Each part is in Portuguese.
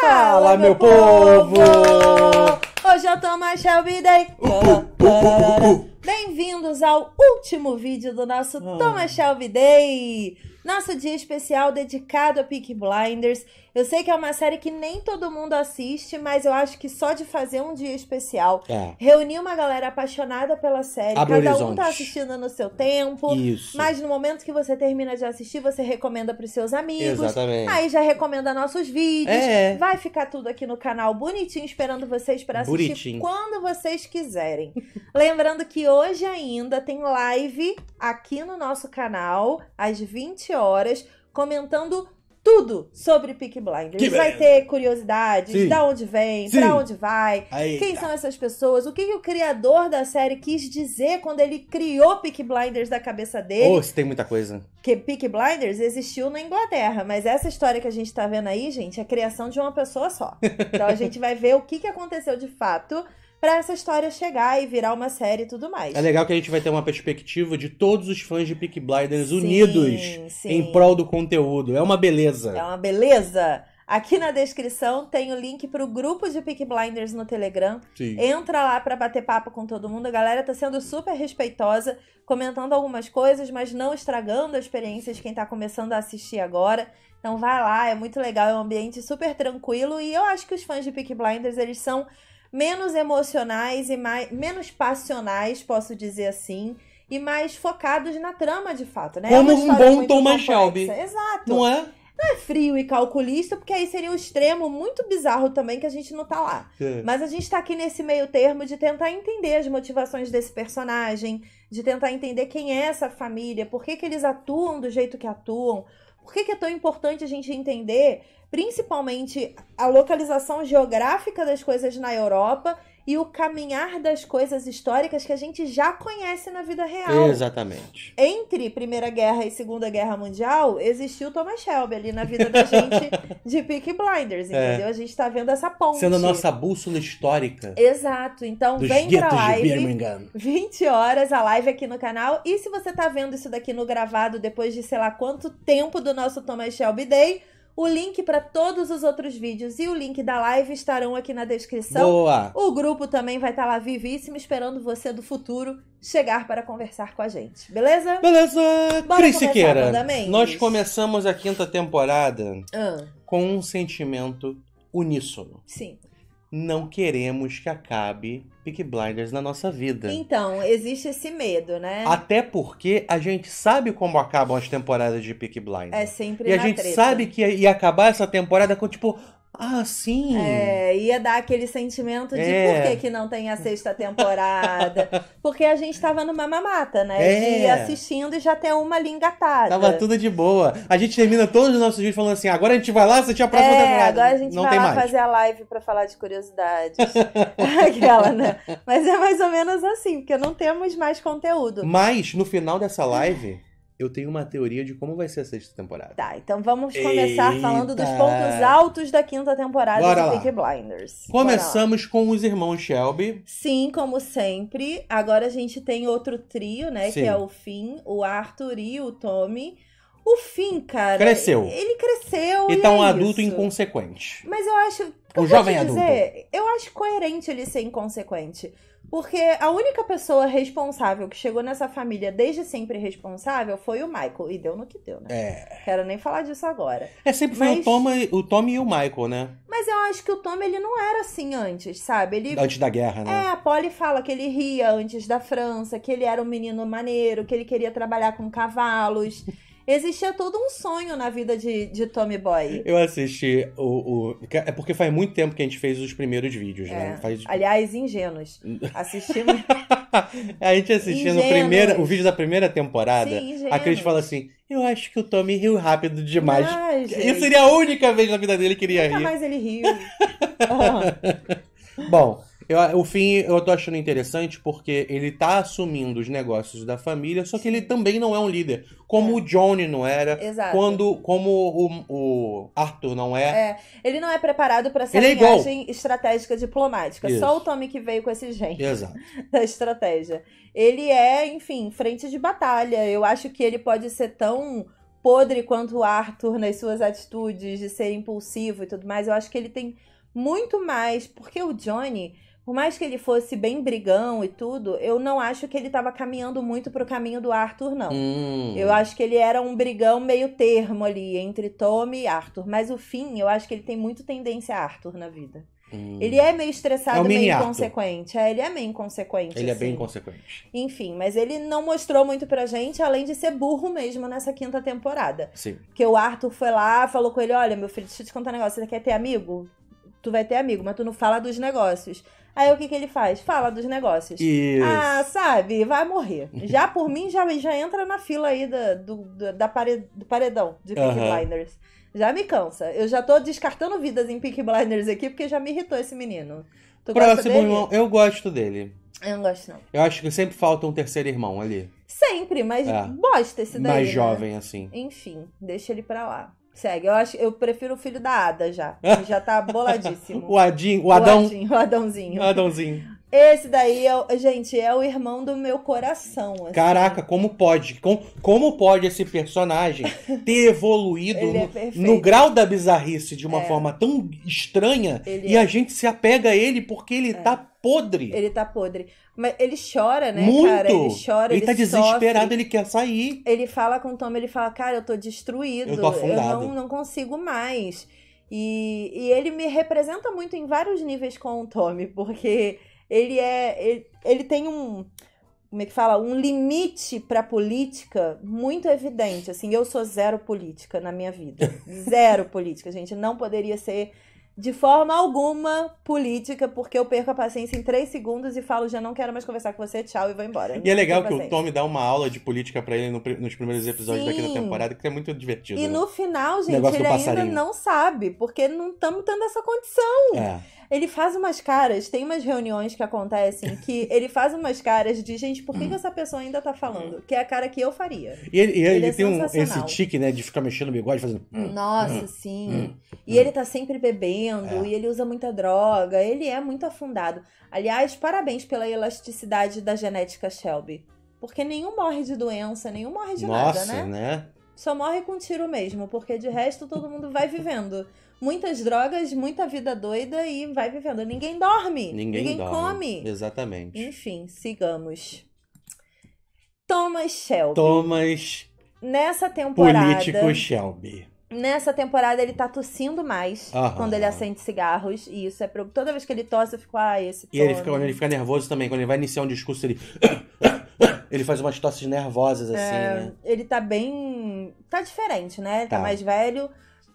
Fala, meu povo! Hoje eu tô mais Day. Uh, uh, uh, Bem-vindos ao último vídeo do nosso ah. Thomas Shelby Day, nosso dia especial dedicado a Peak Blinders eu sei que é uma série que nem todo mundo assiste, mas eu acho que só de fazer um dia especial, é. reunir uma galera apaixonada pela série, Abre cada horizonte. um tá assistindo no seu tempo, Isso. mas no momento que você termina de assistir, você recomenda pros seus amigos. Exatamente. Aí já recomenda nossos vídeos. É. Vai ficar tudo aqui no canal bonitinho esperando vocês para assistir bonitinho. quando vocês quiserem. Lembrando que hoje ainda tem live aqui no nosso canal às 20 horas comentando tudo sobre Peak Blinders. Que vai ter curiosidades, Sim. da onde vem, Sim. pra onde vai, Aí, quem tá. são essas pessoas, o que, que, o criador da série quis dizer quando ele criou Peak Blinders da cabeça dele. Oh, se tem muita coisa. Que Peak Blinders existiu na Inglaterra, mas essa história que a gente tá vendo aí, gente, é a criação de uma pessoa só. Então a gente vai ver o que, que aconteceu de fato para essa história chegar e virar uma série e tudo mais. É legal que a gente vai ter uma perspectiva de todos os fãs de Peak Blinders sim, unidos sim. em prol do conteúdo. É uma beleza. É uma beleza. Aqui na descrição tem o link para o grupo de Peak Blinders no Telegram. Sim. Entra lá para bater papo com todo mundo. A galera tá sendo super respeitosa, comentando algumas coisas, mas não estragando a experiência de quem tá começando a assistir agora. Então vai lá, é muito legal, é um ambiente super tranquilo e eu acho que os fãs de Peak Blinders, eles são menos emocionais e mais menos passionais, posso dizer assim, e mais focados na trama de fato, né? É Como é um bom Thomas Shelby. Exato. Não é? Não é frio e calculista, porque aí seria um extremo muito bizarro também que a gente não tá lá. Sim. É. Mas a gente tá aqui nesse meio termo de tentar entender as motivações desse personagem, de tentar entender quem é essa família, por que, que eles atuam do jeito que atuam, por que, que é tão importante a gente entender, principalmente, a localização geográfica das coisas na Europa e o caminhar das coisas históricas que a gente já conhece na vida real. Exatamente. Entre Primeira Guerra e Segunda Guerra Mundial, existiu Thomas Shelby ali na vida da gente de Peak Blinders, é. entendeu? É. A gente tá vendo essa ponte. Sendo a nossa bússola histórica. Exato. Então vem pra live. 20 horas a live aqui no canal. E se você tá vendo isso daqui no gravado depois de sei lá quanto tempo do nosso Thomas Shelby Day, o link para todos os outros vídeos e o link da live estarão aqui na descrição. Boa! O grupo também vai estar tá lá vivíssimo, esperando você do futuro chegar para conversar com a gente. Beleza? Beleza! Cris Siqueira, nós começamos a quinta temporada ah. com um sentimento uníssono. Sim não queremos que acabe Peak Blinders na nossa vida. Então, existe esse medo, né? Até porque a gente sabe como acabam as temporadas de Peak Blinders. É sempre E a gente treta. sabe que ia acabar essa temporada com tipo, ah, sim! É, ia dar aquele sentimento de é. por que, que não tem a sexta temporada? Porque a gente tava numa mamata, né? É. E assistindo e já tem uma lingatada. Tava tudo de boa. A gente termina todos os nossos vídeos falando assim: agora a gente vai lá tinha a próxima é, temporada. Agora a gente não vai lá mais. fazer a live pra falar de curiosidades. Aquela, né? Mas é mais ou menos assim, porque não temos mais conteúdo. Mas no final dessa live eu tenho uma teoria de como vai ser a sexta temporada. Tá, então vamos começar Eita. falando dos pontos altos da quinta temporada Bora de Peaky Blinders. Começamos com os irmãos Shelby. Sim, como sempre. Agora a gente tem outro trio, né? Sim. Que é o Finn, o Arthur e o Tommy. O Finn, cara. Cresceu. Ele cresceu. E, tá e tá um é adulto isso. inconsequente. Mas eu acho. O jovem dizer, adulto. Eu acho coerente ele ser inconsequente. Porque a única pessoa responsável que chegou nessa família desde sempre responsável foi o Michael. E deu no que deu, né? É. Quero nem falar disso agora. É, sempre foi o, Tom, o Tommy e o Michael, né? Mas eu acho que o Tommy, ele não era assim antes, sabe? Ele... Antes da guerra, né? É, a Polly fala que ele ria antes da França, que ele era um menino maneiro, que ele queria trabalhar com cavalos. Existia todo um sonho na vida de, de Tommy Boy. Eu assisti o, o, É porque faz muito tempo que a gente fez os primeiros vídeos, né? é. né? Faz... Aliás, ingênuos. Assistimos. a gente assistindo ingênuos. o, primeiro, o vídeo da primeira temporada. Sim, a Cris fala assim: eu acho que o Tommy riu rápido demais. Ah, Isso seria a única vez na vida dele que ele ia Nunca rir. Mas ele riu. Bom, eu, o fim eu tô achando interessante porque ele tá assumindo os negócios da família, só que ele também não é um líder. Como é. o Johnny não era. Exato. Quando, como o, o Arthur não é. é. Ele não é preparado para essa ele é linhagem é estratégica diplomática. Isso. Só o Tommy que veio com esse gente Exato. da estratégia. Ele é, enfim, frente de batalha. Eu acho que ele pode ser tão podre quanto o Arthur nas suas atitudes de ser impulsivo e tudo mais. Eu acho que ele tem muito mais, porque o Johnny por mais que ele fosse bem brigão e tudo, eu não acho que ele estava caminhando muito pro caminho do Arthur, não. Hum. Eu acho que ele era um brigão meio termo ali, entre Tommy e Arthur. Mas o fim, eu acho que ele tem muito tendência a Arthur na vida. Hum. Ele é meio estressado, é meio inconsequente. É, ele é meio inconsequente. Ele assim. é bem assim. inconsequente. Enfim, mas ele não mostrou muito pra gente, além de ser burro mesmo nessa quinta temporada. Sim. Que o Arthur foi lá, falou com ele: Olha, meu filho, deixa eu te contar um negócio. Você quer ter amigo? Tu vai ter amigo, mas tu não fala dos negócios. Aí o que, que ele faz? Fala dos negócios. Isso. Ah, sabe? Vai morrer. Já por mim, já, já entra na fila aí da, do, da pare, do paredão de Pink uhum. Blinders. Já me cansa. Eu já tô descartando vidas em Pink Blinders aqui, porque já me irritou esse menino. Tu Próximo irmão, eu gosto dele. Eu não gosto, não. Eu acho que sempre falta um terceiro irmão ali. Sempre, mas é. bosta esse daí. Mais né? jovem, assim. Enfim, deixa ele pra lá. Segue. Eu, acho, eu prefiro o filho da Ada já. Ele já tá boladíssimo. o Adinho, o Adão. O, Adinho, o Adãozinho. Adãozinho. Esse daí, é, gente, é o irmão do meu coração. Assim. Caraca, como pode? Com, como pode esse personagem ter evoluído é no, grau da bizarrice de uma é. forma tão estranha ele e é. a gente se apega a ele porque ele é. tá podre? Ele tá podre. Mas ele chora, né, Muito. cara? Ele chora, ele, tá ele tá sofre. desesperado, ele quer sair. Ele fala com o Tom, ele fala, cara, eu tô destruído. Eu tô afundado. Eu não, não consigo mais. E, e ele me representa muito em vários níveis com o Tommy, porque ele é. Ele, ele tem um. Como é que fala? Um limite para política muito evidente. Assim, eu sou zero política na minha vida. Zero política, gente. Não poderia ser de forma alguma política, porque eu perco a paciência em três segundos e falo, já não quero mais conversar com você, tchau, e vou embora. e é legal que o Tommy dá uma aula de política para ele no, nos primeiros episódios Sim. daquela temporada, que é muito divertido. E né? no final, gente, ele ainda não sabe, porque não estamos tendo essa condição. É. Ele faz umas caras, tem umas reuniões que acontecem que ele faz umas caras de, gente, por que, que hum. essa pessoa ainda tá falando? Hum. Que é a cara que eu faria. E ele, ele, ele é tem um, esse tique, né, de ficar mexendo no bigode, fazendo. Hum, Nossa, sim. e ele tá sempre bebendo, é. e ele usa muita droga, ele é muito afundado. Aliás, parabéns pela elasticidade da genética Shelby. Porque nenhum morre de doença, nenhum morre de Nossa, nada, né? né? Só morre com tiro mesmo, porque de resto todo mundo vai vivendo. Muitas drogas, muita vida doida e vai vivendo. Ninguém dorme. Ninguém, ninguém dorme. come. Exatamente. Enfim, sigamos. Thomas Shelby. Thomas. Nessa temporada. Político Shelby. Nessa temporada ele tá tossindo mais Aham. quando ele acende cigarros. E isso é pro... Toda vez que ele tosse, eu fico, ah, esse. E ele fica, ele fica nervoso também, quando ele vai iniciar um discurso, ele. Ele faz umas tosses nervosas, assim, é, né? Ele tá bem. tá diferente, né? Tá, tá mais velho,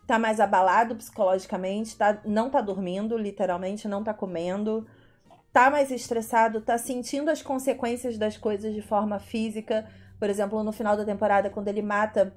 tá mais abalado psicologicamente, tá... não tá dormindo, literalmente, não tá comendo. Tá mais estressado, tá sentindo as consequências das coisas de forma física. Por exemplo, no final da temporada, quando ele mata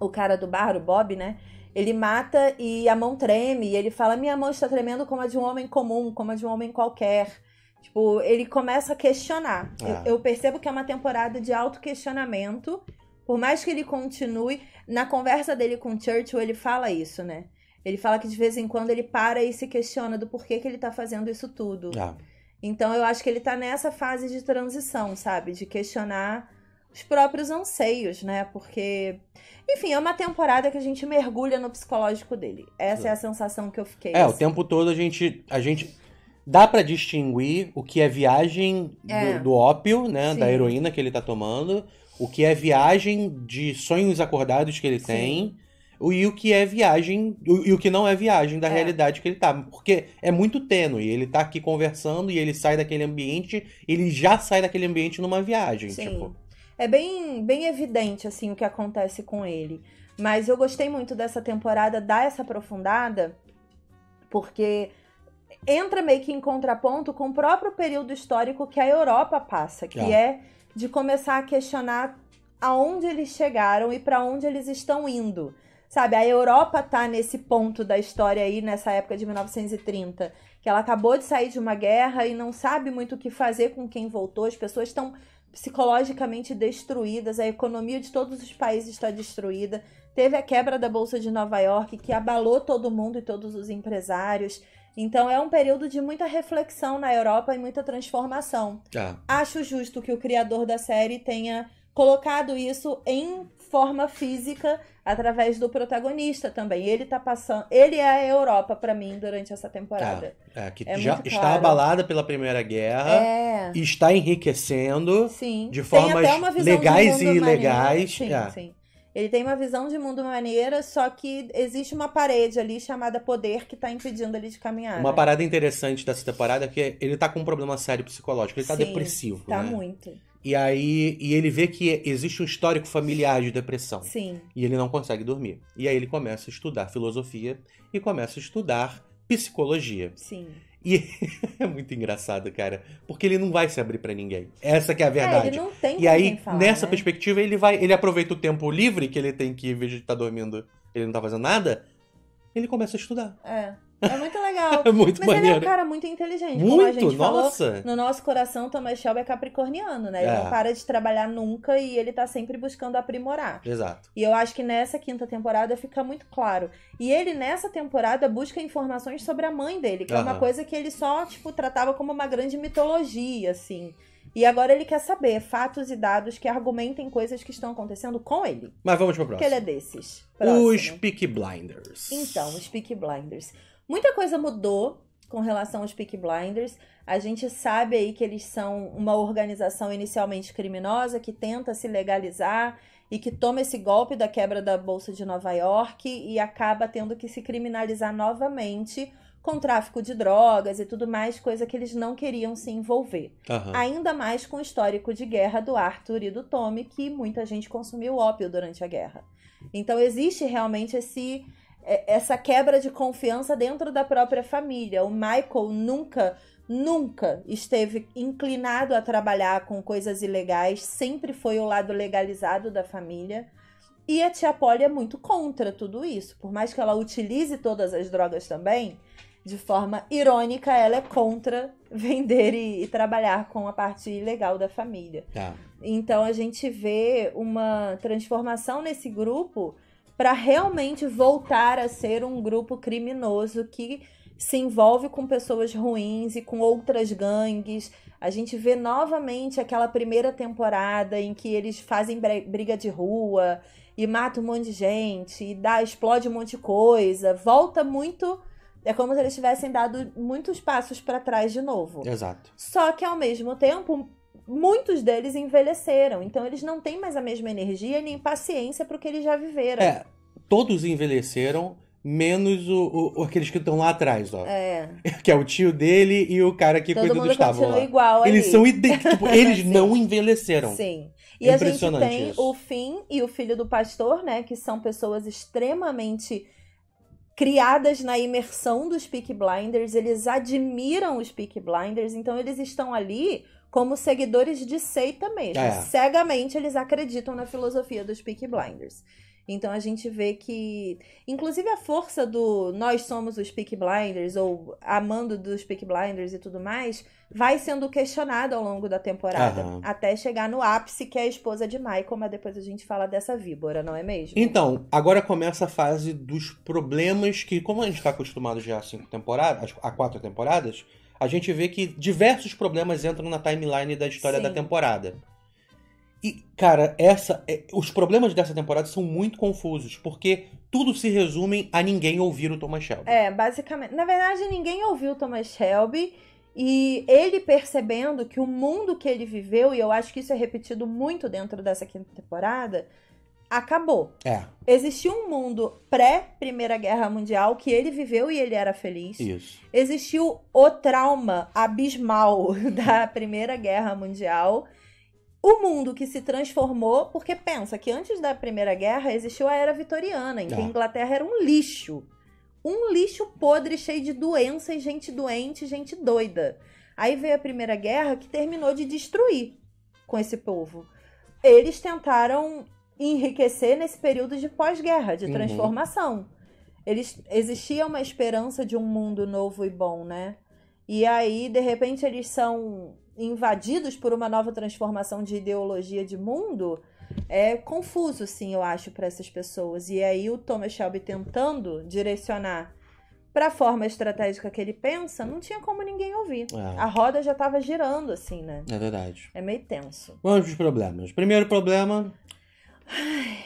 o cara do bar, o Bob, né? Ele mata e a mão treme, e ele fala: Minha mão está tremendo como a de um homem comum, como a de um homem qualquer. Tipo, ele começa a questionar. É. Eu, eu percebo que é uma temporada de questionamento. Por mais que ele continue, na conversa dele com Churchill, ele fala isso, né? Ele fala que de vez em quando ele para e se questiona do porquê que ele tá fazendo isso tudo. É. Então eu acho que ele tá nessa fase de transição, sabe? De questionar os próprios anseios, né? Porque, enfim, é uma temporada que a gente mergulha no psicológico dele. Essa é a sensação que eu fiquei. É, assim. o tempo todo a gente, a gente dá para distinguir o que é viagem é. Do, do, ópio, né? Sim. Da heroína que ele tá tomando, o que é viagem de sonhos acordados que ele Sim. tem. E o que é viagem, e o que não é viagem da é. realidade que ele tá. Porque é muito tênue. Ele tá aqui conversando e ele sai daquele ambiente, ele já sai daquele ambiente numa viagem. Sim. Tipo. É bem, bem evidente, assim, o que acontece com ele. Mas eu gostei muito dessa temporada, dar essa aprofundada, porque entra meio que em contraponto com o próprio período histórico que a Europa passa, que ah. é de começar a questionar aonde eles chegaram e para onde eles estão indo. Sabe, a Europa tá nesse ponto da história aí, nessa época de 1930, que ela acabou de sair de uma guerra e não sabe muito o que fazer com quem voltou. As pessoas estão psicologicamente destruídas, a economia de todos os países está destruída. Teve a quebra da Bolsa de Nova York, que abalou todo mundo e todos os empresários. Então é um período de muita reflexão na Europa e muita transformação. Ah. Acho justo que o criador da série tenha colocado isso em forma física através do protagonista também. Ele tá passando, ele é a Europa para mim durante essa temporada. É, é que é já está claro. abalada pela Primeira Guerra é. e está enriquecendo sim. de formas legais e ilegais. Sim, é. sim. Ele tem uma visão de mundo maneira, só que existe uma parede ali chamada poder que tá impedindo ele de caminhar. Uma né? parada interessante dessa temporada é que ele tá com um problema sério psicológico, ele tá Sim, depressivo. Tá né? muito. E aí, e ele vê que existe um histórico familiar de depressão. Sim. E ele não consegue dormir. E aí ele começa a estudar filosofia e começa a estudar psicologia. Sim. E é muito engraçado, cara, porque ele não vai se abrir para ninguém. Essa que é a verdade. É, ele não tem e aí, falar, nessa né? perspectiva, ele vai, ele aproveita o tempo livre que ele tem que, em vez de estar dormindo, ele não tá fazendo nada, ele começa a estudar. É. É muito legal. É muito Mas maneiro. ele é um cara muito inteligente. Muito, nossa. Falou, no nosso coração, Thomas Shelby é capricorniano, né? Ele é. não para de trabalhar nunca e ele tá sempre buscando aprimorar. Exato. E eu acho que nessa quinta temporada fica muito claro. E ele, nessa temporada, busca informações sobre a mãe dele, que é uma coisa que ele só, tipo, tratava como uma grande mitologia, assim. E agora ele quer saber fatos e dados que argumentem coisas que estão acontecendo com ele. Mas vamos pro próximo. Que ele é desses. Próximo. Os Peak Blinders. Então, os Peak Blinders. Muita coisa mudou com relação aos Peak Blinders. A gente sabe aí que eles são uma organização inicialmente criminosa que tenta se legalizar e que toma esse golpe da quebra da Bolsa de Nova York e acaba tendo que se criminalizar novamente com tráfico de drogas e tudo mais, coisa que eles não queriam se envolver. Uhum. Ainda mais com o histórico de guerra do Arthur e do Tommy, que muita gente consumiu ópio durante a guerra. Então existe realmente esse é, essa quebra de confiança dentro da própria família. O Michael nunca, nunca esteve inclinado a trabalhar com coisas ilegais, sempre foi o lado legalizado da família. E a tia Polly é muito contra tudo isso. Por mais que ela utilize todas as drogas também, de forma irônica, ela é contra vender e, e trabalhar com a parte ilegal da família. Tá. Então a gente vê uma transformação nesse grupo para realmente voltar a ser um grupo criminoso que se envolve com pessoas ruins e com outras gangues. A gente vê novamente aquela primeira temporada em que eles fazem briga de rua e mata um monte de gente, e dá, explode um monte de coisa. Volta muito. É como se eles tivessem dado muitos passos para trás de novo. Exato. Só que ao mesmo tempo, muitos deles envelheceram, então eles não têm mais a mesma energia nem paciência para o que eles já viveram. É, todos envelheceram, menos o, o aqueles que estão lá atrás, ó. É. Que é o tio dele e o cara que Todo cuida do Gustavo. Lá. Igual eles são idênticos, tipo, eles não envelheceram. Sim. É e a gente tem isso. o Fim e o filho do pastor, né, que são pessoas extremamente criadas na imersão dos Peak Blinders, eles admiram os Peak Blinders, então eles estão ali como seguidores de seita mesmo. É. Cegamente eles acreditam na filosofia dos Peak Blinders. Então a gente vê que, inclusive a força do nós somos os Peak Blinders ou amando dos Peak Blinders e tudo mais, vai sendo questionada ao longo da temporada, uhum. até chegar no ápice que é a esposa de Michael, mas depois a gente fala dessa víbora, não é mesmo? Então, agora começa a fase dos problemas que, como a gente está acostumado já a cinco temporadas, a quatro temporadas, a gente vê que diversos problemas entram na timeline da história Sim. da temporada. E, cara, essa, é, os problemas dessa temporada são muito confusos, porque tudo se resume a ninguém ouvir o Thomas Shelby. É, basicamente. Na verdade, ninguém ouviu o Thomas Shelby. E ele percebendo que o mundo que ele viveu, e eu acho que isso é repetido muito dentro dessa quinta temporada, acabou. É. Existia um mundo pré-Primeira Guerra Mundial que ele viveu e ele era feliz. Isso. Existiu o trauma abismal da Primeira Guerra Mundial. O mundo que se transformou, porque pensa que antes da Primeira Guerra existiu a Era Vitoriana, em que é. a Inglaterra era um lixo. Um lixo podre, cheio de doenças, gente doente, gente doida. Aí veio a Primeira Guerra que terminou de destruir com esse povo. Eles tentaram enriquecer nesse período de pós-guerra, de uhum. transformação. Uhum. Eles, existia uma esperança de um mundo novo e bom, né? E aí, de repente, eles são invadidos por uma nova transformação de ideologia de mundo. É confuso, sim, eu acho, para essas pessoas. E aí, o Thomas Shelby tentando direcionar para a forma estratégica que ele pensa, não tinha como ninguém ouvir. É. A roda já estava girando, assim, né? É verdade. É meio tenso. Vamos para os problemas. Primeiro problema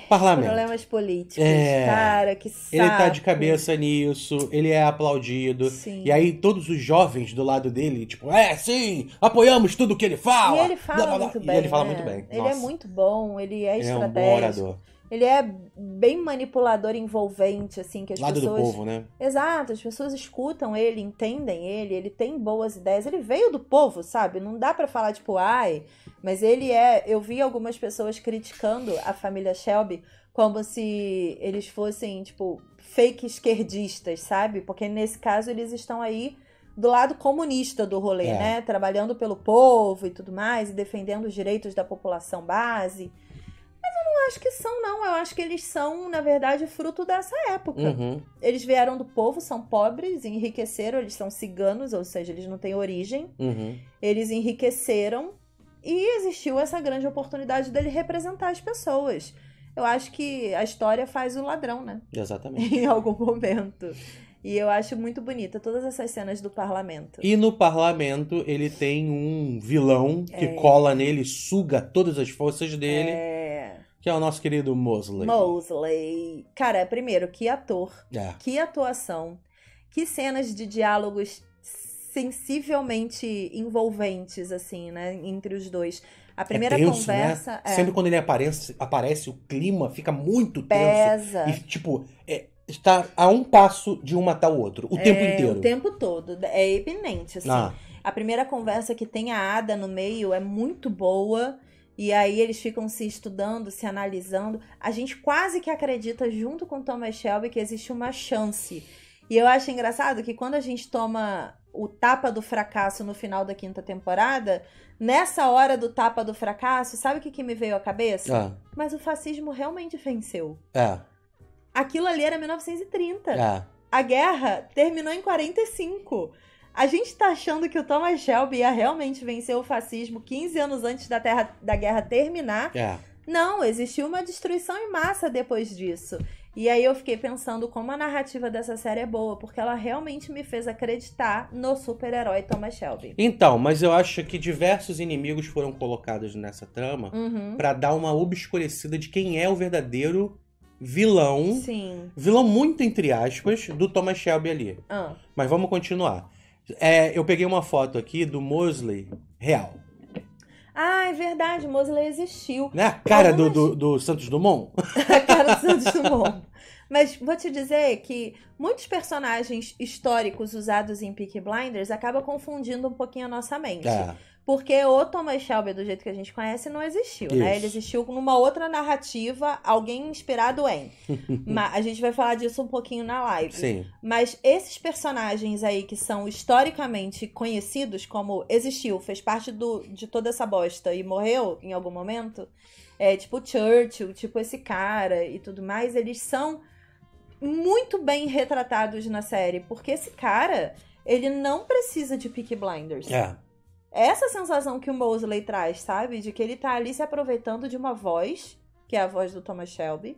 Parlamento. Problemas políticos, é, cara, que saco. Ele tá de cabeça nisso, ele é aplaudido. Sim. E aí todos os jovens do lado dele, tipo, é, sim, apoiamos tudo que ele fala. E ele fala blá, blá, muito bem. E ele fala né? muito bem. Ele é Nossa. é muito bom, ele é estratégico. é um bom orador. Ele é bem manipulador, envolvente, assim, que as Lado pessoas... do povo, né? Exato, as pessoas escutam ele, entendem ele, ele tem boas ideias, ele veio do povo, sabe? Não dá para falar, tipo, ai, mas ele é... Eu vi algumas pessoas criticando a família Shelby como se eles fossem, tipo, fake esquerdistas, sabe? Porque nesse caso eles estão aí do lado comunista do rolê, é. né? Trabalhando pelo povo e tudo mais, e defendendo os direitos da população base eu acho que são, não. Eu acho que eles são, na verdade, fruto dessa época. Uhum. Eles vieram do povo, são pobres, enriqueceram, eles são ciganos, ou seja, eles não têm origem. Uhum. Eles enriqueceram e existiu essa grande oportunidade dele representar as pessoas. Eu acho que a história faz o ladrão, né? Exatamente. em algum momento. E eu acho muito bonita todas essas cenas do parlamento. E no parlamento ele tem um vilão que é. cola nele, suga todas as forças dele. É que é o nosso querido Mosley. Mosley. Cara, primeiro, que ator. É. Que atuação. Que cenas de diálogos sensivelmente envolventes, assim, né? Entre os dois. A primeira é tenso, né? conversa. Né? É... Sempre quando ele aparece, aparece, o clima fica muito tenso. Pesa. E, tipo, é, está a um passo de um matar o outro. O tempo é, inteiro. O tempo todo. É iminente, assim. Ah. A primeira conversa que tem a Ada no meio é muito boa. E aí eles ficam se estudando, se analisando. A gente quase que acredita, junto com Thomas Shelby, que existe uma chance. E eu acho engraçado que quando a gente toma o tapa do fracasso no final da quinta temporada, nessa hora do tapa do fracasso, sabe o que, que me veio à cabeça? É. Mas o fascismo realmente venceu. É. Aquilo ali era 1930. É. A guerra terminou em 45. A gente tá achando que o Thomas Shelby ia realmente vencer o fascismo 15 anos antes da, terra, da guerra terminar. É. Não, existiu uma destruição em massa depois disso. E aí eu fiquei pensando como a narrativa dessa série é boa, porque ela realmente me fez acreditar no super-herói Thomas Shelby. Então, mas eu acho que diversos inimigos foram colocados nessa trama uhum. para dar uma obscurecida de quem é o verdadeiro vilão. Sim. Vilão muito entre aspas do Thomas Shelby ali. Ah. Mas vamos continuar. É, eu peguei uma foto aqui do Mosley real. Ah, é verdade, Mosley existiu. Né? A cara Algumas... do, do, do, Santos Dumont? a cara do Santos Dumont. Mas vou te dizer que muitos personagens históricos usados em Peak Blinders acabam confundindo um pouquinho a nossa mente. É. Porque o Thomas Shelby, do jeito que a gente conhece, não existiu, Isso. né? Ele existiu numa outra narrativa, alguém inspirado em. Mas a gente vai falar disso um pouquinho na live. Sim. Mas esses personagens aí que são historicamente conhecidos como existiu, fez parte do, de toda essa bosta e morreu em algum momento, é, tipo Churchill, tipo esse cara e tudo mais, eles são muito bem retratados na série, porque esse cara, ele não precisa de Peaky Blinders. É essa sensação que o Mosley traz, sabe? De que ele tá ali se aproveitando de uma voz, que é a voz do Thomas Shelby,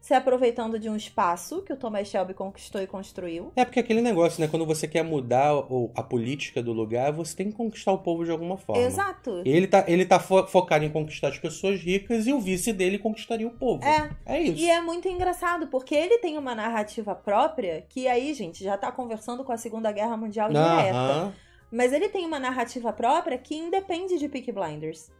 se aproveitando de um espaço que o Thomas Shelby conquistou e construiu. É porque é aquele negócio, né? Quando você quer mudar a política do lugar, você tem que conquistar o povo de alguma forma. Exato. Ele tá, ele tá fo focado em conquistar as pessoas ricas e o vice dele conquistaria o povo. É. É isso. E é muito engraçado, porque ele tem uma narrativa própria que aí, gente, já tá conversando com a Segunda Guerra Mundial direta. Aham mas ele tem uma narrativa própria que independe de Peak Blinders.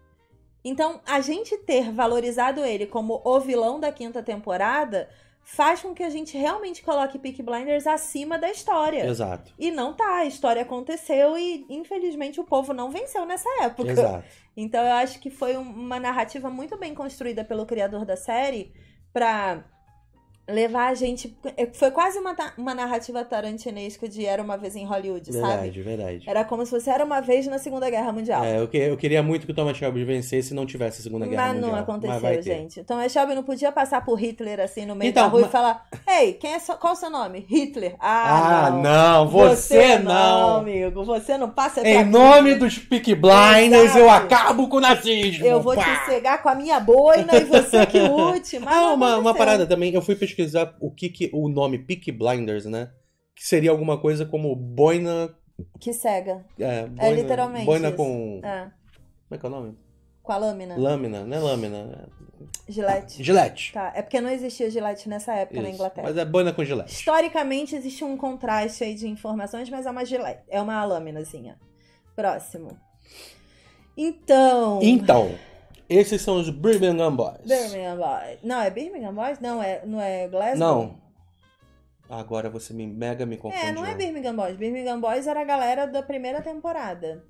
Então, a gente ter valorizado ele como o vilão da quinta temporada faz com que a gente realmente coloque Peak Blinders acima da história. Exato. E não tá, a história aconteceu e infelizmente o povo não venceu nessa época. Exato. Então eu acho que foi uma narrativa muito bem construída pelo criador da série para levar a gente. É, foi quase uma, uma narrativa tarantinesca de Era uma vez em Hollywood, verdade, sabe? Verdade, verdade. Era como se fosse Era uma vez na Segunda Guerra Mundial. É, eu, que, eu queria muito que o Thomas Shelby vencesse e não tivesse a Segunda Guerra mas Mundial. Não aconteceu, mas não aconteceu, gente. Ter. Então, Thomas Shelby não podia passar por Hitler assim no meio então, da rua mas... e falar: Ei, quem é so... qual é o seu nome? Hitler. Ah, ah não. não. você, você não. não. amigo. Você não passa Em aqui. nome dos Peak Blinders, Exato. eu acabo com o nazismo. Eu vou Pá. te cegar com a minha boina e você que lute. Mas ah, uma, uma parada também. Eu fui pesquisar pesquisar o que, que o nome Peak Blinders, né? Que seria alguma coisa como boina. Que cega. É, é boina, é literalmente. Boina isso. com. É. Como é que é o nome? Com a lâmina. Lâmina, né? Lâmina. Gilete. Ah, gilete. Tá, é porque não existia gilete nessa época Isso. na Inglaterra. Mas é boina com gilete. Historicamente existe um contraste aí de informações, mas é uma gilete, é uma lâminazinha Próximo. Então. Então. Esses são os Birmingham Boys. Birmingham Boys. Não, é Birmingham Boys? Não, é, não é Glasgow? Não. Agora você me mega me confundiu. É, não é Birmingham Boys. Birmingham Boys era a galera da primeira temporada.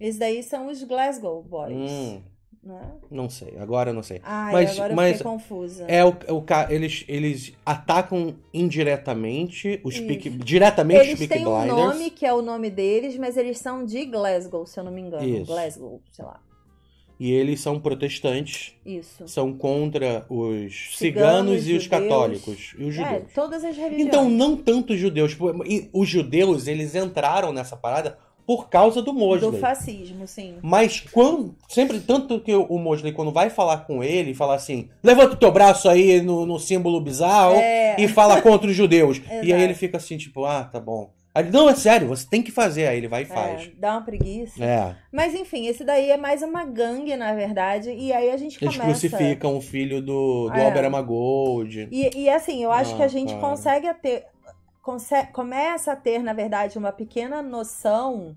Esses daí são os Glasgow Boys. Hum. Né? Não sei, agora eu não sei. Ai, mas, agora eu mas fiquei confusa. É o, é o, eles, eles atacam indiretamente os Peak, diretamente eles os Peak Blinders. Eles têm um nome que é o nome deles, mas eles são de Glasgow, se eu não me engano. Isso. Glasgow, sei lá e eles são protestantes. Isso. São contra os ciganos, ciganos e os católicos. E os é, judeus. É, todas as religiões. Então, não tanto os judeus. Tipo, e os judeus, eles entraram nessa parada por causa do Mosley. Do fascismo, sim. Mas quando, sempre, tanto que o Mosley, quando vai falar com ele, fala assim, levanta o teu braço aí no, no símbolo bizarro é. e fala contra os judeus. e aí ele fica assim, tipo, ah, tá bom não, é sério, você tem que fazer. Aí ele vai e é, faz. dá uma preguiça. É. Mas enfim, esse daí é mais uma gangue, na verdade. E aí a gente começa... Eles crucificam o filho do, do é. Albert Amagold. E, e assim, eu acho ah, que a ah, gente cara. consegue ter... começa a ter, na verdade, uma pequena noção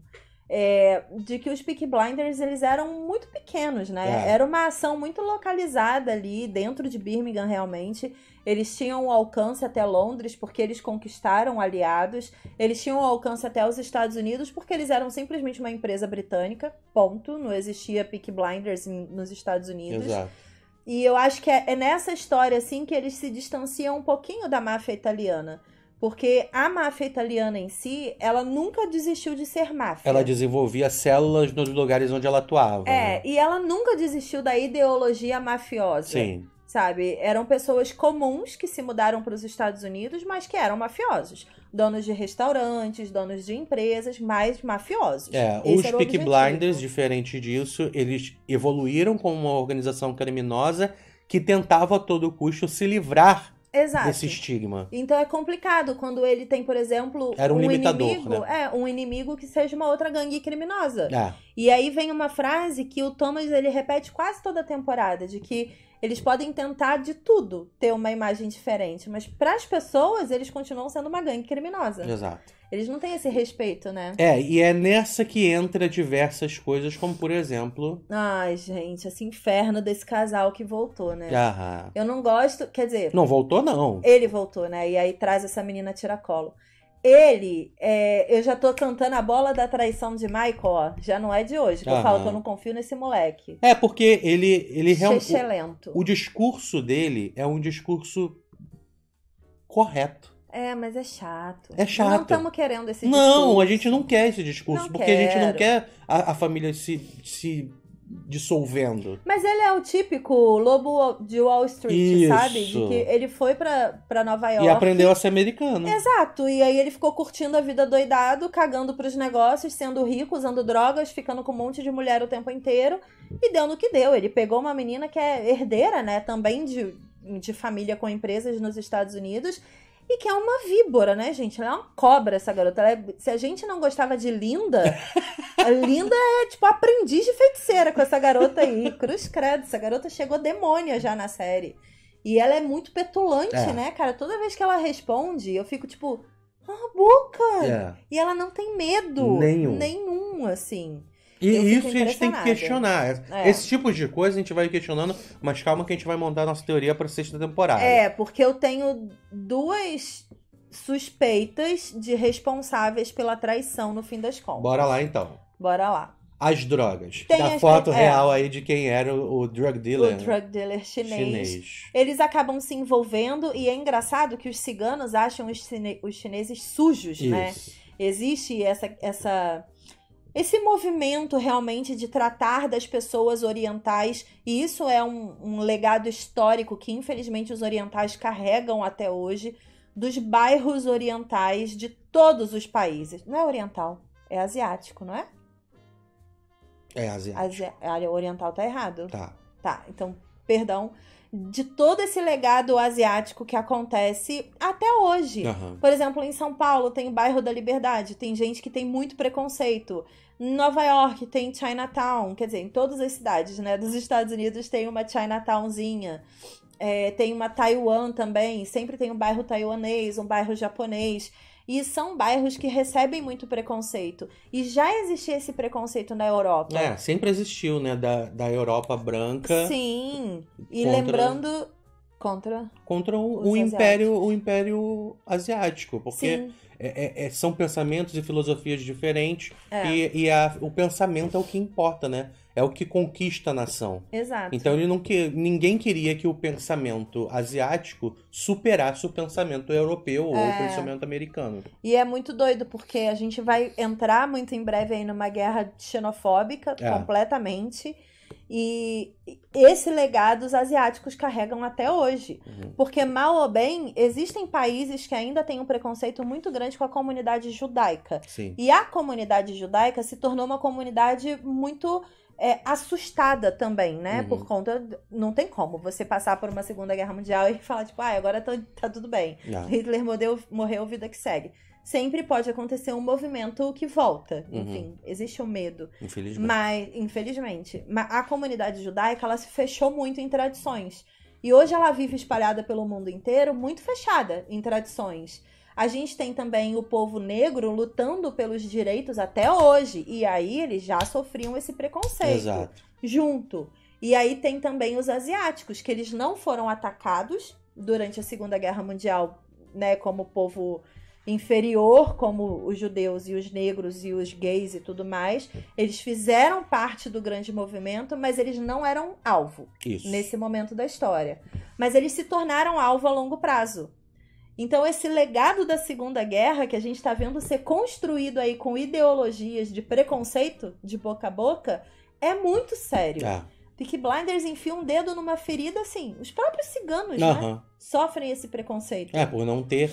é, de que os Peak Blinders eles eram muito pequenos, né? É. Era uma ação muito localizada ali dentro de Birmingham realmente. Eles tinham um alcance até Londres porque eles conquistaram aliados. Eles tinham um alcance até os Estados Unidos porque eles eram simplesmente uma empresa britânica. Ponto. Não existia Peak Blinders nos Estados Unidos. Exato. E eu acho que é, é nessa história assim que eles se distanciam um pouquinho da máfia italiana porque a máfia italiana em si, ela nunca desistiu de ser máfia. Ela desenvolvia células nos lugares onde ela atuava. É, né? e ela nunca desistiu da ideologia mafiosa. Sim. Sabe? Eram pessoas comuns que se mudaram para os Estados Unidos, mas que eram mafiosos. Donos de restaurantes, donos de empresas, mas mafiosos. É, Esse os Peak Blinders, diferente disso, eles evoluíram como uma organização criminosa que tentava a todo custo se livrar Exato. Esse estigma. Então é complicado quando ele tem, por exemplo, Era um, um limitador, inimigo, né? é, um inimigo que seja uma outra gangue criminosa. É. E aí vem uma frase que o Thomas ele repete quase toda a temporada, de que eles podem tentar de tudo ter uma imagem diferente, mas para as pessoas eles continuam sendo uma gangue criminosa. Exato. Eles não têm esse respeito, né? É, e é nessa que entra diversas coisas, como por exemplo. Ai, gente, esse inferno desse casal que voltou, né? Aham. Eu não gosto, quer dizer. Não voltou, não. Ele voltou, né? E aí traz essa menina tiracolo. colo ele, é, eu já tô cantando a bola da traição de Michael, ó, já não é de hoje. Que eu falo que eu não confio nesse moleque. É, porque ele, ele realmente. O, o discurso dele é um discurso correto. É, mas é chato. É chato. Não estamos querendo esse discurso. Não, a gente não quer esse discurso, não porque quero. a gente não quer a, a família se, se dissolvendo. Mas ele é o típico lobo de Wall Street, Isso. sabe? De que ele foi para Nova York. E aprendeu a ser americano. Exato. E aí ele ficou curtindo a vida doidado, cagando pros negócios, sendo rico, usando drogas, ficando com um monte de mulher o tempo inteiro. E deu no que deu. Ele pegou uma menina que é herdeira, né? Também de, de família com empresas nos Estados Unidos e que é uma víbora, né, gente? Ela é uma cobra, essa garota. É... Se a gente não gostava de Linda, Linda é tipo aprendiz de feiticeira com essa garota aí. Cruz credo, essa garota chegou demônia já na série. E ela é muito petulante, é. né, cara? Toda vez que ela responde, eu fico tipo, ah, a boca! É. E ela não tem medo. Nenhum. Nenhum, assim. E eu isso a gente tem que questionar. É. Esse tipo de coisa a gente vai questionando, mas calma que a gente vai montar nossa teoria para sexta temporada. É, porque eu tenho duas suspeitas de responsáveis pela traição no fim das contas. Bora lá então. Bora lá as drogas. Tem da as foto é. real é. aí de quem era o, o drug dealer. O né? drug dealer chinês. chinês. Eles acabam se envolvendo e é engraçado que os ciganos acham os, os chineses sujos, né? Isso. né? Existe essa, essa esse movimento realmente de tratar das pessoas orientais, e isso é um, um legado histórico que infelizmente os orientais carregam até hoje, dos bairros orientais de todos os países. Não é oriental, é asiático, não é? É asiático. Asi... A área oriental tá errado. Tá. Tá, então, perdão de todo esse legado asiático que acontece até hoje. Uhum. Por exemplo, em São Paulo tem o bairro da Liberdade, tem gente que tem muito preconceito. Em Nova York tem Chinatown, quer dizer, em todas as cidades, né, dos Estados Unidos tem uma Chinatownzinha. É, tem uma Taiwan também, sempre tem um bairro taiwanês, um bairro japonês. E são bairros que recebem muito preconceito. E já existia esse preconceito na Europa. É, sempre existiu, né? Da, da Europa branca. Sim. E contra... lembrando. Contra? Contra o, o império, o império asiático. Porque é, é, é, são pensamentos e filosofias diferentes. É. E, e a, o pensamento é o que importa, né? é o que conquista a nação. Exato. Então ele não que, ninguém queria que o pensamento asiático superasse o pensamento europeu é. ou o é. pensamento americano. E é muito doido porque a gente vai entrar muito em breve aí numa guerra xenofóbica é. completamente. E esse legado os asiáticos carregam até hoje. Uhum. Porque, mal ou bem, existem países que ainda têm um preconceito muito grande com a comunidade judaica. Sim. E a comunidade judaica se tornou uma comunidade muito é, assustada também, né? Uhum. Por conta. Não tem como você passar por uma Segunda Guerra Mundial e falar, tipo, ah, agora tá, tá tudo bem. Não. Ah. Hitler morreu, morreu, vida que segue. Sempre pode acontecer um movimento que volta. Uhum. Enfim, existe o um medo. Infelizmente. Mas, infelizmente. Mas a comunidade judaica, ela se fechou muito em tradições. E hoje ela vive espalhada pelo mundo inteiro, muito fechada em tradições. A gente tem também o povo negro lutando pelos direitos até hoje. E aí eles já sofriam esse preconceito. Exato. Junto. E aí tem também os asiáticos, que eles não foram atacados durante a Segunda Guerra Mundial, né, como povo inferior, como os judeus e os negros e os gays e tudo mais. Eles fizeram parte do grande movimento, mas eles não eram alvo Isso. nesse momento da história. Mas eles se tornaram alvo a longo prazo. Então, esse legado da Segunda Guerra que a gente está vendo ser construído aí com ideologias de preconceito de boca a boca é muito sério. Ah. É. Peaky Blinders enfia um dedo numa ferida, assim, os próprios ciganos, uhum. né? Sofrem esse preconceito. É, por não ter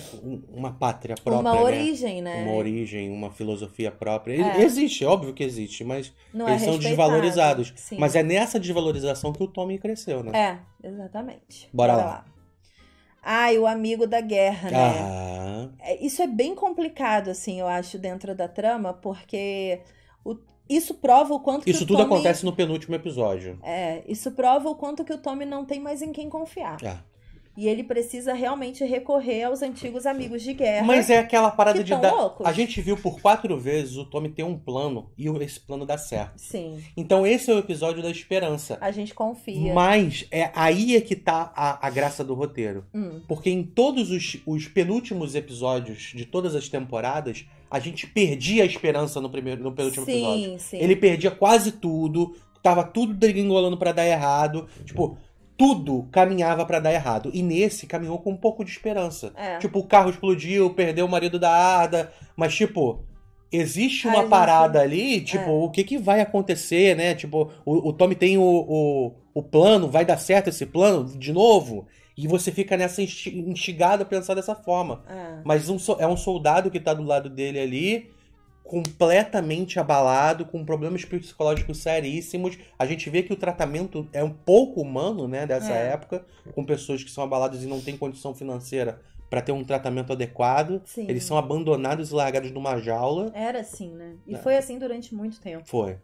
uma pátria própria. Uma né? origem, né? né? Uma origem, uma filosofia própria. É. Existe, óbvio que existe, mas não é eles é são desvalorizados. Sim. Mas é nessa desvalorização que o Tommy cresceu, né? É, exatamente. Bora, Bora lá. lá. Ai, o amigo da guerra, né? Ah. Isso é bem complicado, assim, eu acho, dentro da trama, porque o... isso prova o quanto isso que o tudo Tommy... acontece no penúltimo episódio. É, isso prova o quanto que o Tommy não tem mais em quem confiar. Ah. E ele precisa realmente recorrer aos antigos amigos de guerra. Mas é aquela parada de dar. louco. A gente viu por quatro vezes o Tommy ter um plano e esse plano dá certo. Sim. Então esse é o episódio da esperança. A gente confia. Mas é aí é que tá a, a graça do roteiro. Hum. Porque em todos os, os penúltimos episódios de todas as temporadas, a gente perdia a esperança no primeiro no penúltimo sim, episódio. Sim. sim. Ele perdia quase tudo, tava tudo degringolando para dar errado. Tipo tudo caminhava para dar errado. E nesse caminhou com um pouco de esperança. É. Tipo, o carro explodiu, perdeu o marido da Arda, mas tipo, existe uma parada ali, tipo, é. o que que vai acontecer, né? Tipo, o, o Tommy tem o, o, o, plano, vai dar certo esse plano de novo? E você fica nessa instigado a pensar dessa forma. É. Mas um, é um soldado que tá do lado dele ali completamente abalado, com problemas psicológicos seríssimos. A gente vê que o tratamento é um pouco humano, né, dessa é. época, com pessoas que são abaladas e não têm condição financeira para ter um tratamento adequado. Sim. Eles são abandonados e largados numa jaula. Era assim, né? E é. foi assim durante muito tempo. Foi.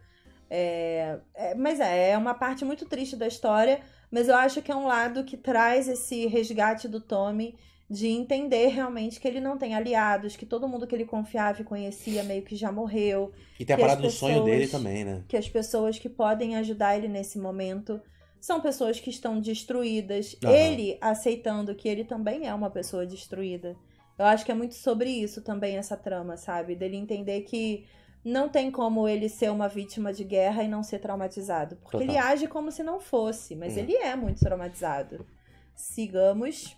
É, é, mas é, é uma parte muito triste da história, mas eu acho que é um lado que traz esse resgate do Tommy de entender realmente que ele não tem aliados, que todo mundo que ele confiava e conhecia meio que já morreu. E tem a parada do sonho dele também, né? Que as pessoas que podem ajudar ele nesse momento são pessoas que estão destruídas. Uhum. Ele aceitando que ele também é uma pessoa destruída. Eu acho que é muito sobre isso também essa trama, sabe? Dele entender que não tem como ele ser uma vítima de guerra e não ser traumatizado. Porque Total. ele age como se não fosse, mas hum. ele é muito traumatizado. Sigamos.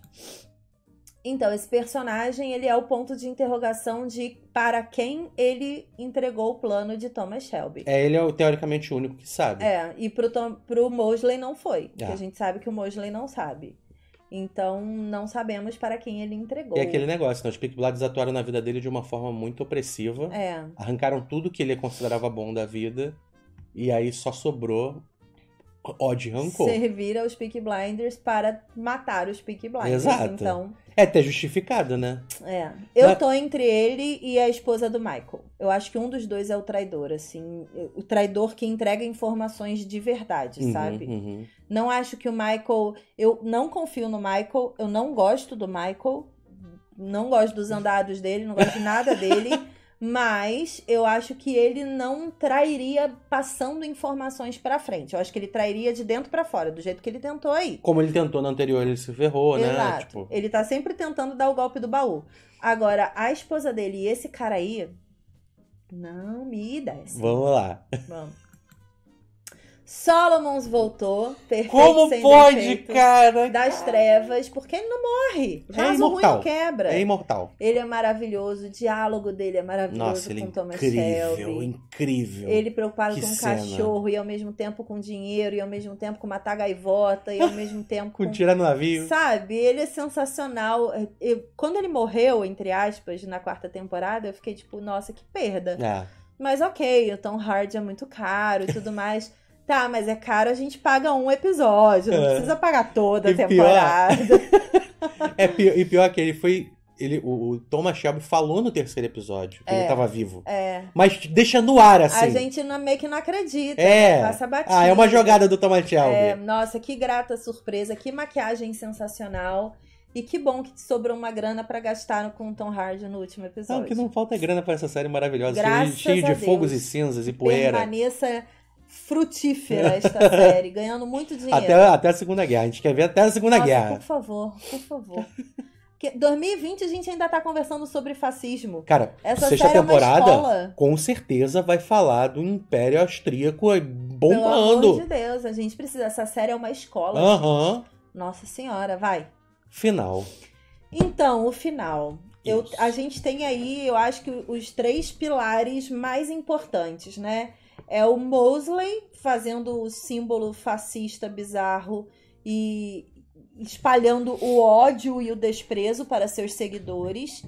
Então, esse personagem, ele é o ponto de interrogação de para quem ele entregou o plano de Thomas Shelby. É, ele é o, teoricamente o único que sabe. É, e pro, Tom, pro Mosley não foi, porque ah. a gente sabe que o Mosley não sabe. Então, não sabemos para quem ele entregou. É aquele negócio, né? Os Peaky Blinders atuaram na vida dele de uma forma muito opressiva. É. Arrancaram tudo que ele considerava bom da vida. E aí só sobrou ódio e rancor. Servir aos Peak Blinders para matar os Peak Blinders. Exato. Então. É até tá justificado, né? É. Eu Mas... tô entre ele e a esposa do Michael. Eu acho que um dos dois é o traidor, assim. O traidor que entrega informações de verdade, uhum, sabe? Uhum. Não acho que o Michael. Eu não confio no Michael, eu não gosto do Michael. Não gosto dos andados dele, não gosto de nada dele. mas eu acho que ele não trairia passando informações para frente. Eu acho que ele trairia de dentro para fora, do jeito que ele tentou aí. Como ele tentou no anterior, ele se ferrou, né? Exato. né? Tipo... Ele tá sempre tentando dar o golpe do baú. Agora, a esposa dele e esse cara aí não me desce. Vamos lá. Vamos. Solomons voltou, perfeito Como sem pode, cara? Das trevas, porque ele não morre. É Mas imortal. o ruim quebra. É imortal. Ele é maravilhoso, o diálogo dele é maravilhoso Nossa, ele com é Thomas incrível, Shelby. incrível. Ele preocupado que com cena. cachorro e ao mesmo tempo com dinheiro e ao mesmo tempo com matar gaivota e ao mesmo tempo com, tirar no navio. Sabe? Ele é sensacional. Eu, quando ele morreu, entre aspas, na quarta temporada, eu fiquei tipo, nossa, que perda. É. Mas ok, o Tom Hard é muito caro e tudo mais. Tá, mas é caro, a gente paga um episódio, não é. precisa pagar toda e a temporada. Pior... é, pior, e pior que ele foi ele, o, o Thomas Shelby falou no terceiro episódio que é, ele tava vivo. É. Mas deixa no ar, assim. A gente não, meio que não acredita. É. Né? Passa batida. Ah, é uma jogada do Thomas Shelby. É, nossa, que grata surpresa, que maquiagem sensacional. E que bom que te sobrou uma grana para gastar com o Tom Hardy no último episódio. Não, que não falta grana para essa série maravilhosa. Assim, Graças cheio de fogos e cinzas e poeira. Permaneça frutífera esta série, ganhando muito dinheiro. Até, até a Segunda Guerra, a gente quer ver até a Segunda Nossa, Guerra. Por favor, por favor. 2020 a gente ainda tá conversando sobre fascismo. Cara, Essa sexta é temporada, é com certeza vai falar do Império Austríaco bombando. Pelo amor de Deus, a gente precisa. Essa série é uma escola. Nossa senhora, vai. Final. Então, o final. Eu, a gente tem aí, eu acho que os três pilares mais importantes, né? É o Mosley fazendo o símbolo fascista bizarro e espalhando o ódio e o desprezo para seus seguidores.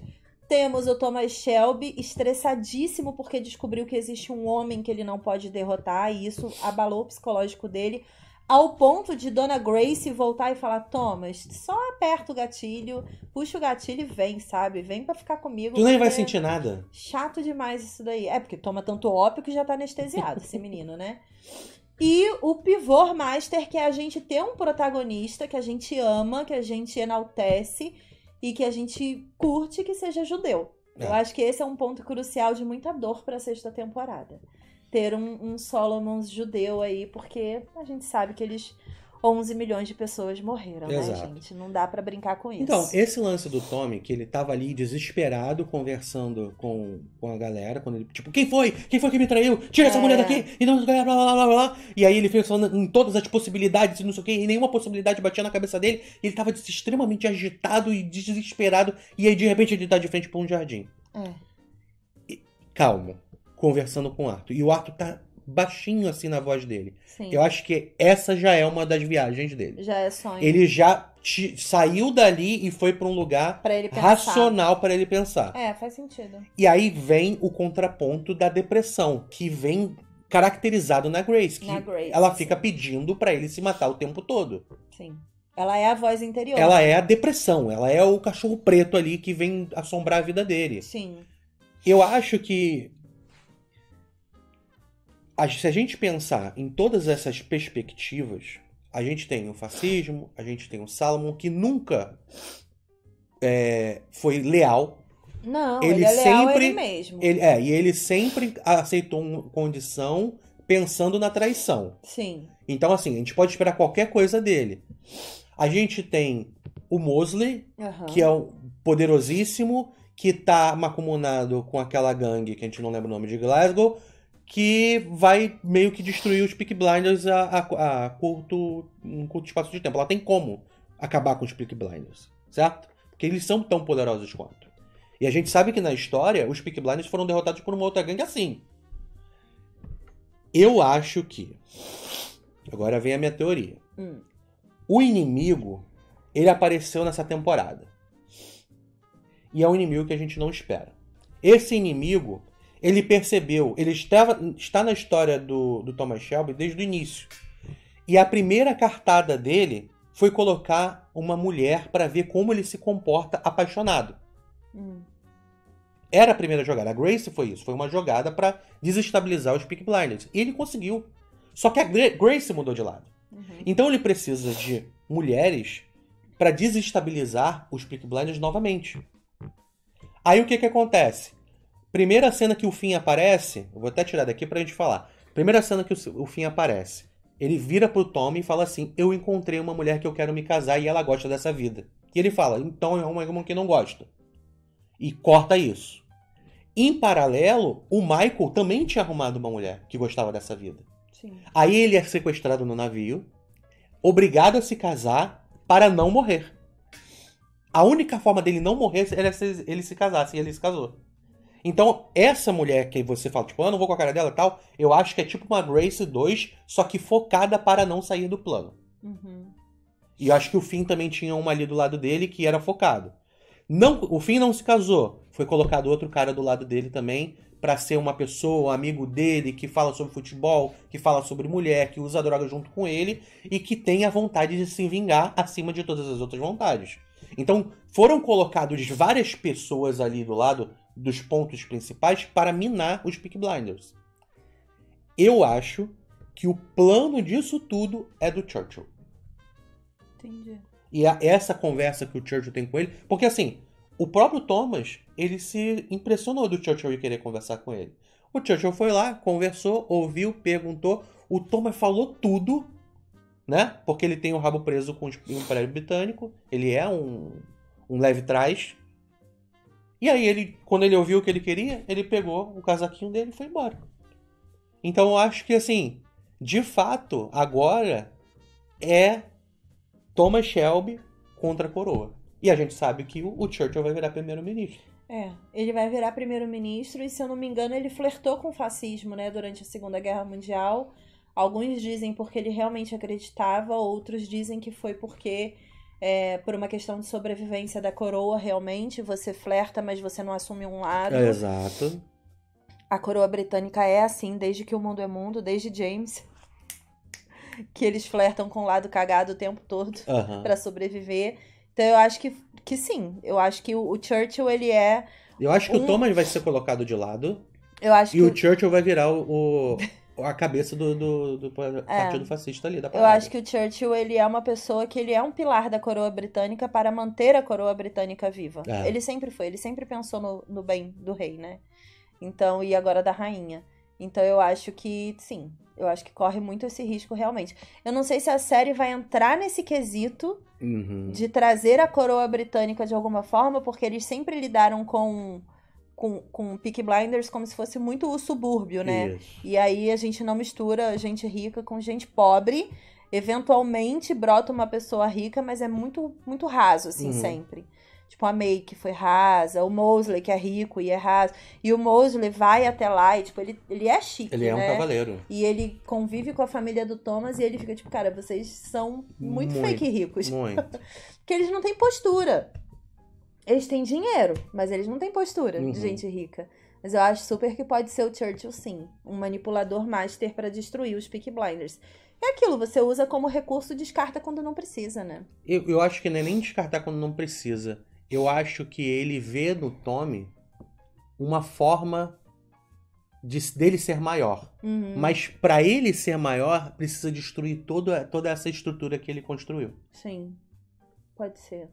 Temos o Thomas Shelby estressadíssimo porque descobriu que existe um homem que ele não pode derrotar e isso abalou o psicológico dele ao ponto de Dona Grace voltar e falar: Thomas, só aperta o gatilho, puxa o gatilho e vem, sabe? Vem para ficar comigo. Tu nem vai sentir nada. Chato demais isso daí. É, porque toma tanto ópio que já tá anestesiado esse menino, né? E o pivô master, que é a gente ter um protagonista que a gente ama, que a gente enaltece e que a gente curte que seja judeu. É. Eu acho que esse é um ponto crucial de muita dor para a sexta temporada ter um, um Solomons judeu aí, porque a gente sabe que eles 11 milhões de pessoas morreram, né, Exato. né, gente? Não dá para brincar com isso. Então, esse lance do Tommy, que ele tava ali desesperado conversando com, com a galera, quando ele, tipo, quem foi? Quem foi que me traiu? Tira é. essa mulher é. daqui! E não, blá, blá, blá, blá. E aí ele pensando em todas as possibilidades e não sei o quê, e nenhuma possibilidade batia na cabeça dele. ele tava extremamente agitado e desesperado, e aí de repente ele tá de frente pra um jardim. É. E, conversando com o Arthur. E o Arthur tá baixinho assim na voz dele. Sim. Eu acho que essa já é uma das viagens dele. Já é sonho. Ele já te, saiu dali e foi para um lugar pra racional para ele pensar. É, faz sentido. E aí vem o contraponto da depressão, que vem caracterizado na Grace, que na Grace, ela fica sim. pedindo para ele se matar o tempo todo. Sim. Ela é a voz interior. Ela é a depressão, ela é o cachorro preto ali que vem assombrar a vida dele. Sim. Eu acho que se a gente pensar em todas essas perspectivas, a gente tem o fascismo, a gente tem o Salomon, que nunca é, foi leal. Não, ele, ele é leal sempre, ele mesmo. Ele, é, e ele sempre aceitou uma condição pensando na traição. Sim. Então, assim, a gente pode esperar qualquer coisa dele. A gente tem o Mosley, uhum. que é o poderosíssimo, que tá macumunado com aquela gangue que a gente não lembra o nome de Glasgow, que vai meio que destruir os Peak Blinders a, a, a, curto, um curto espaço de tempo. Ela tem como acabar com os Peak Blinders, certo? Porque eles são tão poderosos quanto. E a gente sabe que na história os Peak Blinders foram derrotados por uma outra gangue assim. Eu acho que. Agora vem a minha teoria. Hum. O inimigo, ele apareceu nessa temporada. E é um inimigo que a gente não espera. Esse inimigo ele percebeu, ele estava, está na história do, do Thomas Shelby desde o início. E a primeira cartada dele foi colocar uma mulher para ver como ele se comporta apaixonado. Hum. Era a primeira jogada. A Grace foi isso. Foi uma jogada para desestabilizar os Peak Blinders. E ele conseguiu. Só que a Grace mudou de lado. Uhum. Então ele precisa de mulheres para desestabilizar os Peak Blinders novamente. Aí o que, que acontece? Primeira cena que o Finn aparece, eu vou até tirar daqui pra gente falar. Primeira cena que o, Finn aparece, ele vira pro Tommy e fala assim: Eu encontrei uma mulher que eu quero me casar e ela gosta dessa vida. E ele fala: Então é uma irmã é que não gosta. E corta isso. Em paralelo, o Michael também tinha arrumado uma mulher que gostava dessa vida. Sim. Aí ele é sequestrado no navio, obrigado a se casar para não morrer. A única forma dele não morrer era é se ele se casasse, e ele se casou. Então, essa mulher que você fala, tipo, eu ah, não vou com a cara dela e tal, eu acho que é tipo uma Grace 2, só que focada para não sair do plano. Uhum. E eu acho que o Finn também tinha uma ali do lado dele que era focado. Não, o Finn não se casou. Foi colocado outro cara do lado dele também para ser uma pessoa, um amigo dele, que fala sobre futebol, que fala sobre mulher, que usa droga junto com ele e que tem a vontade de se vingar acima de todas as outras vontades. Então, foram colocados várias pessoas ali do lado dos pontos principais para minar os Peak Blinders. Eu acho que o plano disso tudo é do Churchill. Entendi. E é essa conversa que o Churchill tem com ele, porque assim, o próprio Thomas, ele se impressionou do Churchill e querer conversar com ele. O Churchill foi lá, conversou, ouviu, perguntou, o Thomas falou tudo, né? Porque ele tem o rabo preso com o um império britânico, ele é um, um leve trás, e aí ele, quando ele ouviu o que ele queria, ele pegou o casaquinho dele e foi embora. Então eu acho que assim, de fato, agora é Thomas Shelby contra a coroa. E a gente sabe que o Churchill vai virar primeiro-ministro. É, ele vai virar primeiro-ministro e, se eu não me engano, ele flertou com o fascismo, né, durante a Segunda Guerra Mundial. Alguns dizem porque ele realmente acreditava, outros dizem que foi porque é, por uma questão de sobrevivência da coroa, realmente. Você flerta, mas você não assume um lado. É, exato. A coroa britânica é assim desde que o mundo é mundo, desde James. Que eles flertam com o lado cagado o tempo todo uhum. para sobreviver. Então eu acho que, que sim. Eu acho que o, o Churchill, ele é. Eu acho um... que o Thomas vai ser colocado de lado. Eu acho e que... o Churchill vai virar o, o, a cabeça do, do, do é. Partido é. Fascista ali. Da parada. Eu acho que o Churchill ele é uma pessoa que ele é um pilar da coroa britânica para manter a coroa britânica viva. É. Ele sempre foi, ele sempre pensou no, no bem do rei, né? Então, e agora da rainha. Então eu acho que sim, eu acho que corre muito esse risco realmente. Eu não sei se a série vai entrar nesse quesito uhum. de trazer a coroa britânica de alguma forma, porque eles sempre lidaram com com, com Peak Blinders como se fosse muito o subúrbio, né? Isso. E aí a gente não mistura gente rica com gente pobre. Eventualmente brota uma pessoa rica, mas é muito, muito raso, assim, uhum. sempre. Tipo, a May, que foi rasa, o Mosley, que é rico e é raso. E o Mosley vai até lá e, tipo, ele, ele é chique. Ele é né? um cavaleiro. E ele convive com a família do Thomas e ele fica, tipo, cara, vocês são muito, muito fake ricos. Muito. Porque eles não têm postura. Eles têm dinheiro, mas eles não têm postura uhum. de gente rica. Mas eu acho super que pode ser o Churchill, sim. Um manipulador master para destruir os Peak Blinders. É aquilo, você usa como recurso, descarta quando não precisa, né? Eu, eu acho que não é nem descartar quando não precisa. Eu acho que ele vê no Tommy uma forma de, dele ser maior. Uhum. Mas para ele ser maior, precisa destruir toda, toda essa estrutura que ele construiu. Sim. Pode ser.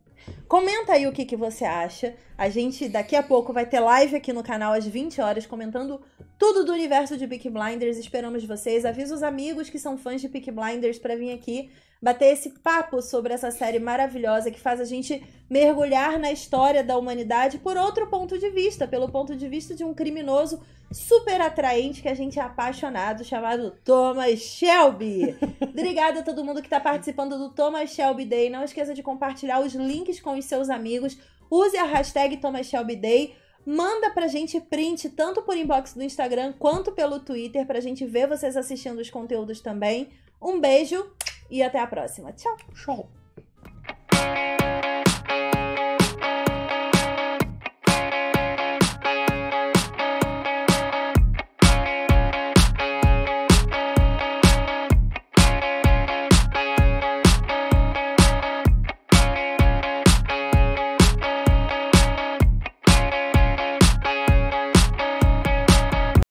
Comenta aí o que, que você acha. A gente daqui a pouco vai ter live aqui no canal às 20 horas comentando tudo do universo de Peak Blinders. Esperamos vocês. Avisa os amigos que são fãs de Peak Blinders para vir aqui bater esse papo sobre essa série maravilhosa que faz a gente mergulhar na história da humanidade por outro ponto de vista, pelo ponto de vista de um criminoso super atraente que a gente é apaixonado, chamado Thomas Shelby. Obrigada a todo mundo que está participando do Thomas Shelby Day. Não esqueça de compartilhar os links com os seus amigos. Use a hashtag Thomas Shelby Day. Manda pra gente print tanto por inbox do Instagram quanto pelo Twitter pra gente ver vocês assistindo os conteúdos também. Um beijo e até a próxima. Tchau. Tchau.